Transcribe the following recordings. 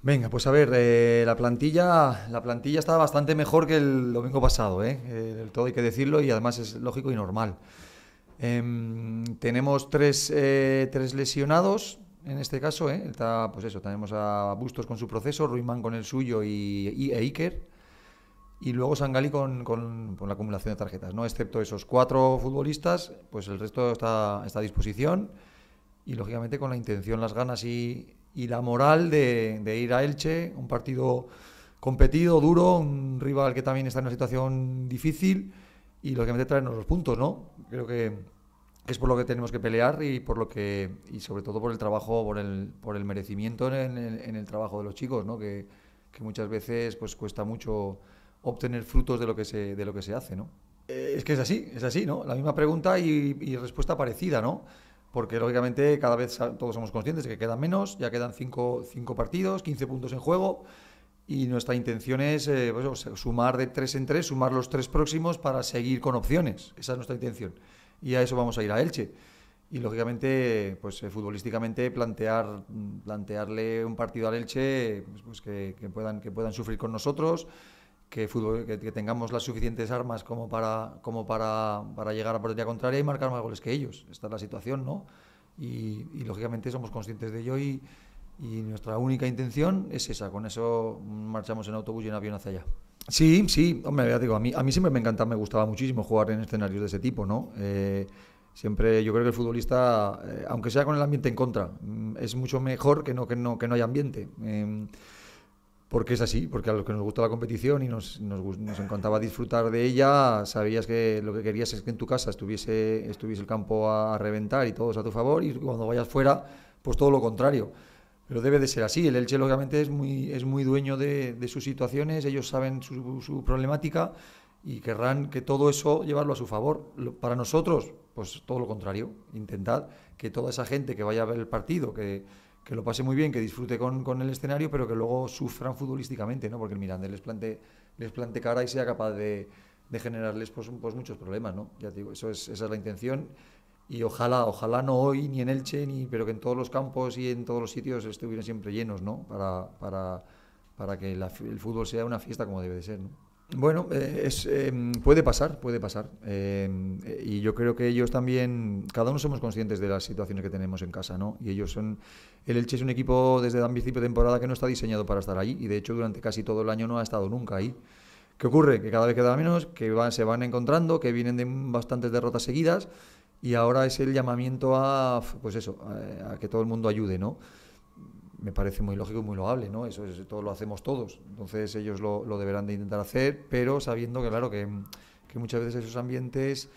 Venga, pues a ver, eh, la plantilla la plantilla está bastante mejor que el domingo pasado, ¿eh? eh todo hay que decirlo y además es lógico y normal. Em, tenemos tres, eh, tres, lesionados en este caso, está, pues eso, tenemos a Bustos con su proceso, Ruimán con el suyo y, y e y luego Sangali con, con, la acumulación de tarjetas, ¿no? Excepto esos cuatro futbolistas, pues el resto está, está a disposición y lógicamente con la intención, las ganas y, y la moral de, ir a Elche, un partido competido, duro, un rival que también está en una situación difícil y lo que me traernos los puntos, ¿no? Creo que es por lo que tenemos que pelear y por lo que y sobre todo por el trabajo, por el, por el merecimiento en el, trabajo de los chicos, ¿no? Que, muchas veces pues cuesta mucho obtener frutos de lo que se, de lo que se hace, ¿no? Eh, es que es así, es así, ¿no? La misma pregunta y, y respuesta parecida, ¿no? porque lógicamente cada vez todos somos conscientes de que quedan menos, ya quedan 5 partidos, 15 puntos en juego, y nuestra intención es eh, pues, sumar de 3 en 3, sumar los tres próximos para seguir con opciones, esa es nuestra intención, y a eso vamos a ir a Elche. Y lógicamente, pues eh, futbolísticamente plantear, plantearle un partido al Elche pues, puedan, que puedan sufrir con nosotros, que, fútbol, que, tengamos las suficientes armas como, para, como para, para llegar a portería contraria y marcar más goles que ellos. Esta es la situación, ¿no? Y, lógicamente somos conscientes de ello y, y, nuestra única intención es esa. Con eso marchamos en autobús y en avión hacia allá. Sí, sí, hombre, digo, a mí, a mí siempre me encanta, me gustaba muchísimo jugar en escenarios de ese tipo, ¿no? Eh, siempre yo creo que el futbolista, eh, aunque sea con el ambiente en contra, mm, es mucho mejor que no, que no, que no haya ambiente. Em, porque es así, porque a los que nos gusta la competición y nos, nos, encantaba disfrutar de ella, sabías que lo que querías es que en tu casa estuviese, estuviese el campo a, reventar y todos a tu favor, y cuando vayas fuera, pues todo lo contrario. Pero debe de ser así, el Elche lógicamente es muy, es muy dueño de, de sus situaciones, ellos saben su, su, problemática y querrán que todo eso llevarlo a su favor. Para nosotros, pues todo lo contrario, intentar que toda esa gente que vaya a ver el partido, que que lo pase muy bien, que disfrute con, el escenario, pero que luego sufran futbolísticamente, ¿no? Porque el Miranda les plante, les cara y sea capaz de, generarles pues, pues, muchos problemas, ¿no? Ya digo, eso esa es la intención y ojalá, ojalá no hoy ni en Elche, ni, pero que en todos los campos y en todos los sitios estuvieran siempre llenos, ¿no? Para, para, que el fútbol sea una fiesta como debe de ser, ¿no? Bueno, eh, em, puede pasar, puede pasar. Em, eh, y yo creo que ellos también, cada uno somos conscientes de las situaciones que tenemos en casa, ¿no? Y ellos son, el Elche es un equipo desde el principio de temporada que no está diseñado para estar ahí y de hecho durante casi todo el año no ha estado nunca ahí. ¿Qué ocurre? Que cada vez queda menos, que se van encontrando, que vienen de bastantes derrotas seguidas y ahora es el llamamiento a, pues eso, a que todo el mundo ayude, ¿no? me parece muy lógico y muy loable, ¿no? Eso es, todo lo hacemos todos. Entonces ellos lo, deberán de intentar hacer, pero sabiendo que, claro, que, muchas veces esos ambientes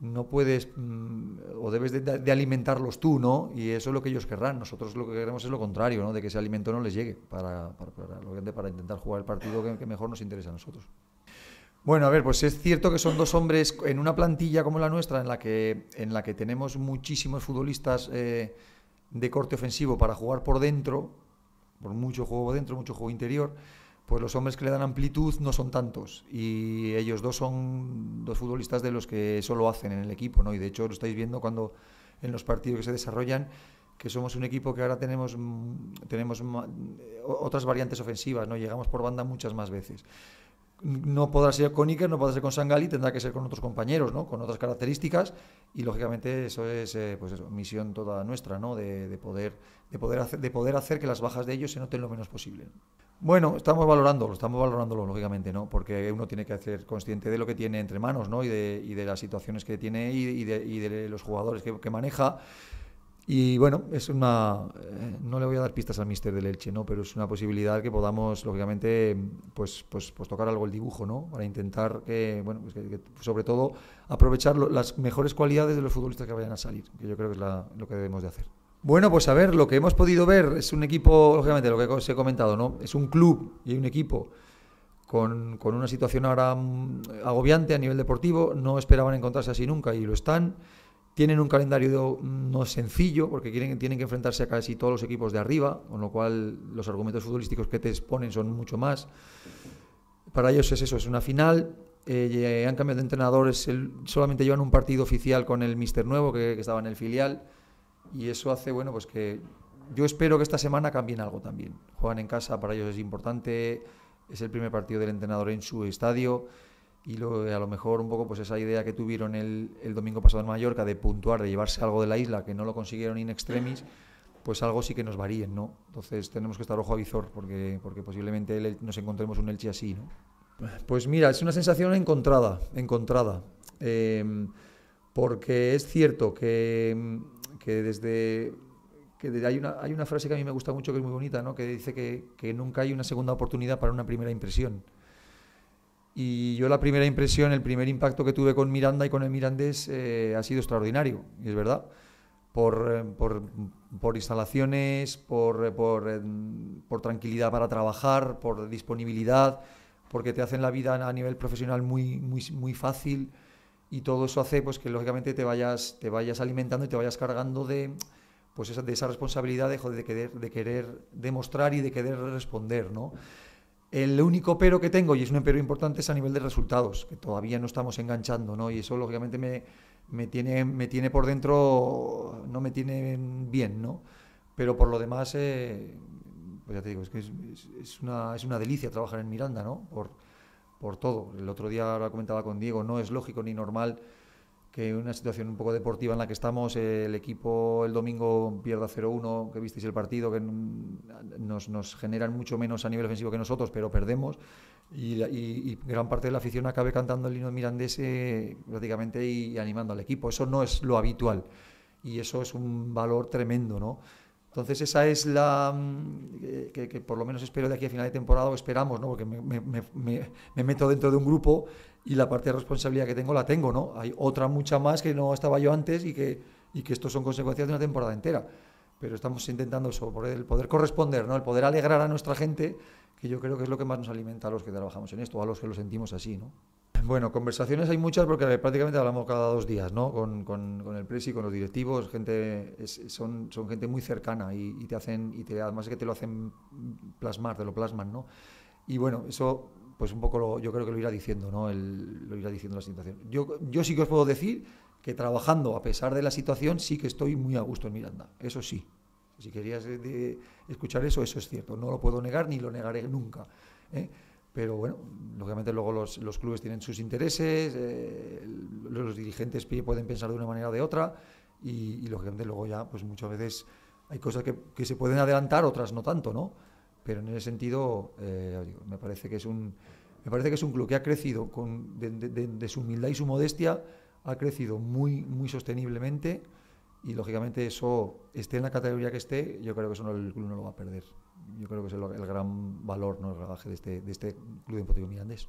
no puedes mm, o debes de, alimentarlos tú, ¿no? Y eso es lo que ellos querrán. Nosotros lo que queremos es lo contrario, ¿no? De que ese alimento no les llegue para, intentar jugar el partido que, mejor nos interesa a nosotros. Bueno, a ver, pues es cierto que son dos hombres en una plantilla como la nuestra, en la que, en la que tenemos muchísimos futbolistas eh, de corte ofensivo para jugar por dentro, por mucho juego dentro, mucho juego interior, pues los hombres que le dan amplitud no son tantos. Y ellos dos son dos futbolistas de los que eso lo hacen en el equipo, ¿no? Y de hecho lo estáis viendo cuando en los partidos que se desarrollan, que somos un equipo que ahora tenemos, mm, tenemos eh, otras variantes ofensivas, ¿no? Llegamos por banda muchas más veces no podrá ser con Iker, no podrá ser con Sangali, tendrá que ser con otros compañeros, ¿no? Con otras características y lógicamente eso es eh, pues misión toda nuestra, ¿no? De, poder de poder hacer de poder hacer que las bajas de ellos se noten lo menos posible. Bueno, estamos valorándolo, estamos valorándolo lógicamente, ¿no? Porque uno tiene que ser consciente de lo que tiene entre manos, ¿no? Y de, las situaciones que tiene y, de, los jugadores que, que maneja. Y bueno, es una. Eh, no le voy a dar pistas al mister del Elche, ¿no? Pero es una posibilidad que podamos, lógicamente, pues, pues, pues tocar algo el dibujo, ¿no? Para intentar que, bueno, pues sobre todo aprovechar las mejores cualidades de los futbolistas que vayan a salir, que yo creo que es lo que debemos de hacer. Bueno, pues a ver, lo que hemos podido ver es un equipo, lógicamente, lo que os he comentado, ¿no? Es un club y hay un equipo con, con una situación ahora mm, agobiante a nivel deportivo. No esperaban encontrarse así nunca y lo están. Tienen un calendario no sencillo porque tienen que enfrentarse a casi todos los equipos de arriba, con lo cual los argumentos futbolísticos que te exponen son mucho más. Para ellos es eso, es una final. Eh, han cambiado de entrenadores, solamente llevan un partido oficial con el mister nuevo que, estaba en el filial y eso hace bueno pues que yo espero que esta semana cambien algo también. Juegan en casa, para ellos es importante, es el primer partido del entrenador en su estadio y lo, a lo mejor un poco pues esa idea que tuvieron el, el, domingo pasado en Mallorca de puntuar, de llevarse algo de la isla que no lo consiguieron in extremis, pues algo sí que nos varíen, ¿no? Entonces tenemos que estar ojo a visor porque, porque posiblemente nos encontremos un Elche así, ¿no? Pues mira, es una sensación encontrada, encontrada, em, porque es cierto que, que desde... Que hay, una, hay una frase que a mí me gusta mucho, que es muy bonita, ¿no? que dice que, que nunca hay una segunda oportunidad para una primera impresión. Y yo la primera impresión, el primer impacto que tuve con Miranda y con el Mirandés eh, ha sido extraordinario, y es verdad. Por, eh, por, instalaciones, por, eh, por, tranquilidad para trabajar, por disponibilidad, porque te hacen la vida a nivel profesional muy, muy, muy fácil y todo eso hace pues, que lógicamente te vayas, te vayas alimentando y te vayas cargando de, pues, esa, de responsabilidad de, de, querer, de querer demostrar y de querer responder. ¿no? El único pero que tengo, y es un pero importante, es a nivel de resultados, que todavía no estamos enganchando, ¿no? Y eso, lógicamente, me, tiene, me tiene por dentro, no me tiene bien, ¿no? Pero por lo demás, te es una, delicia trabajar en Miranda, ¿no? Por, por todo. El otro día lo comentaba con Diego, no es lógico ni normal que una situación un poco deportiva en la que estamos, el equipo el domingo pierda 0-1, que visteis el partido, que nos, nos, generan mucho menos a nivel ofensivo que nosotros, pero perdemos. Y, gran parte de la afición acabe cantando el lino mirandés prácticamente y, animando al equipo. Eso no es lo habitual y eso es un valor tremendo, ¿no? Entonces esa es la mm, eh, que, por lo menos espero de aquí a final de temporada, o esperamos, ¿no? porque me, me meto dentro de un grupo y la parte de responsabilidad que tengo la tengo, ¿no? Hay otra mucha más que no estaba yo antes y que, y que esto son consecuencias de una temporada entera. Pero estamos intentando eso, el poder corresponder, ¿no? El poder alegrar a nuestra gente, que yo creo que es lo que más nos alimenta a los que trabajamos en esto, a los que lo sentimos así, ¿no? Bueno, conversaciones hay muchas porque prácticamente hablamos cada dos días, ¿no? Con, con, con el presi, con los directivos, gente, es, son, son gente muy cercana y, te hacen, y te, además es que te lo hacen plasmar, te lo plasman, ¿no? Y bueno, eso pues un poco yo creo que lo irá diciendo, ¿no? lo irá diciendo la situación. Yo, yo sí que os puedo decir que trabajando a pesar de la situación sí que estoy muy a gusto en Miranda, eso sí. Si querías eh, escuchar eso, eso es cierto. No lo puedo negar ni lo negaré nunca. ¿eh? Pero bueno, lógicamente luego los, los clubes tienen sus intereses, eh, los dirigentes pueden pensar de una manera o de otra y, y lógicamente luego ya pues muchas veces hay cosas que, que se pueden adelantar, otras no tanto, ¿no? Pero en ese sentido, eh, me, parece que es un, me parece que es un club que ha crecido con, de, su humildad y su modestia, ha crecido muy, muy sosteniblemente y lógicamente eso, esté en la categoría que esté, yo creo que eso el club no lo va a perder. Yo creo que es el, gran valor, ¿no? el de este, de este club deportivo mirandés.